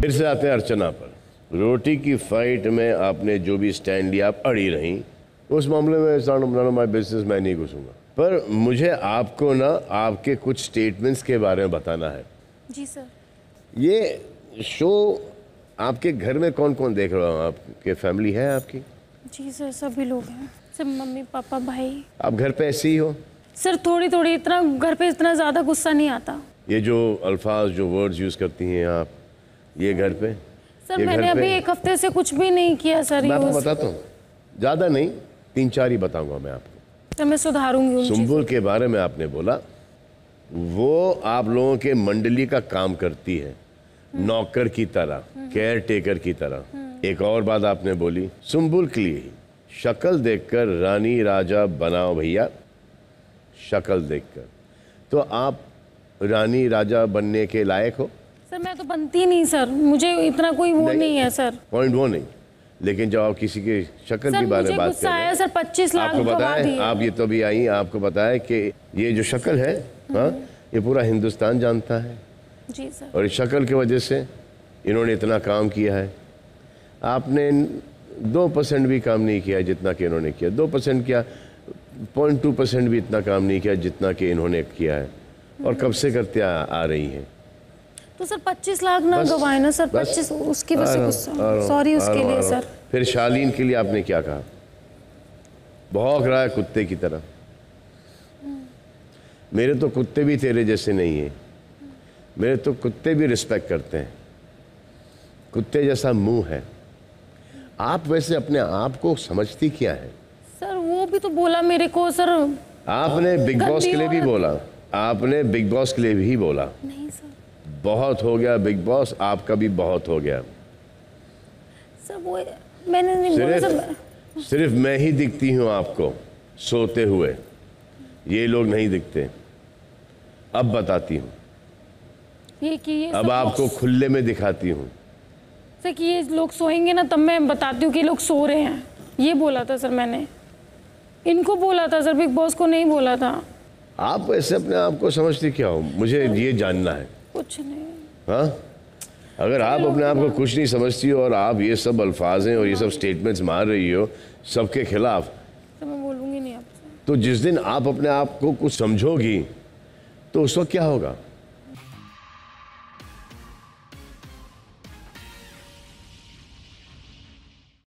फिर से आते हैं अर्चना पर रोटी की फाइट में आपने जो भी स्टैंड लिया आप अड़ी रही उस मामले में इट्स नॉट माई बिजनेस मैं नहीं घुसूंगा पर मुझे आपको ना आपके कुछ स्टेटमेंट्स के बारे में बताना है जी सर ये शो आपके घर में कौन कौन देख रहा हूँ आपके फैमिली है आपकी जी सर सभी लोग हैं सब मम्मी पापा भाई आप घर पे ऐसे ही हो सर थोड़ी थोड़ी इतना घर पे इतना ज़्यादा गुस्सा नहीं आता ये जो अल्फाज जो वर्ड्स यूज़ करती हैं आप ये घर पे सर मैंने अभी एक हफ्ते से कुछ भी नहीं किया सर मैं आपको बताता हूँ ज़्यादा नहीं तीन चार ही बताऊँगा मैं आपको सर मैं सुधारूंगी सुम्बुल के बारे में आपने बोला वो आप लोगों के मंडली का काम करती है हम्म। नौकर की तरह केयर हम्म। टेकर की तरह हम्म। एक और बात आपने बोली सुम्बुल के लिए शक्ल देखकर रानी राजा बनाओ भैया शक्ल देखकर तो आप रानी राजा बनने के लायक हो सर मैं तो बनती नहीं सर मुझे इतना कोई वो नहीं, नहीं है सर पॉइंट वो नहीं लेकिन जब आप किसी के शक्ल के बारे में बात कर रहे हैं सर पच्चीस लाख आपको पता आप ये तो भी आई आपको बताया कि ये जो शक्ल है हाँ हम्म। ये पूरा हिंदुस्तान जानता है जी सर और इस शक्ल की वजह से इन्होंने इतना काम किया है आपने दो परसेंट भी काम नहीं किया जितना कि इन्होंने किया दो परसेंट किया पॉइंट टू परसेंट भी इतना काम नहीं किया जितना कि इन्होंने किया है और कब से करते आ, आ रही हैं तो सर 25 लाख ना गवाए ना सर 25 उसकी वजह से सॉरी उसके लिए सर फिर शालीन के लिए आपने क्या कहा भौंक रहा है कुत्ते की तरह मेरे तो कुत्ते भी तेरे जैसे नहीं है मेरे तो कुत्ते भी रिस्पेक्ट करते हैं कुत्ते जैसा मुंह है आप वैसे अपने आप को समझती क्या है भी तो बोला मेरे को सर आपने बिग बॉस के लिए भी बोला आपने बिग बॉस के लिए भी बोला नहीं सर बहुत हो गया बिग बॉस आपका भी बहुत हो गया सर वो मैंने नहीं सिर्फ, बोला सिर्फ मैं ही दिखती हूँ आपको सोते हुए ये लोग नहीं दिखते अब बताती हूँ अब आपको खुले में दिखाती हूँ सर कि ये लोग सोएंगे ना तब मैं बताती हूँ कि लोग सो रहे हैं ये बोला था सर मैंने इनको बोला था सर बिग बॉस को नहीं बोला था आप ऐसे अपने आप को समझती क्या हो मुझे ये जानना है कुछ नहीं हाँ अगर आप अपने आप को कुछ नहीं समझती हो और आप ये सब अल्फाज हैं और ये सब स्टेटमेंट्स हाँ। मार रही हो सबके खिलाफ तो मैं बोलूंगी नहीं आपसे तो जिस दिन आप अपने आप को कुछ समझोगी तो उस वक्त क्या होगा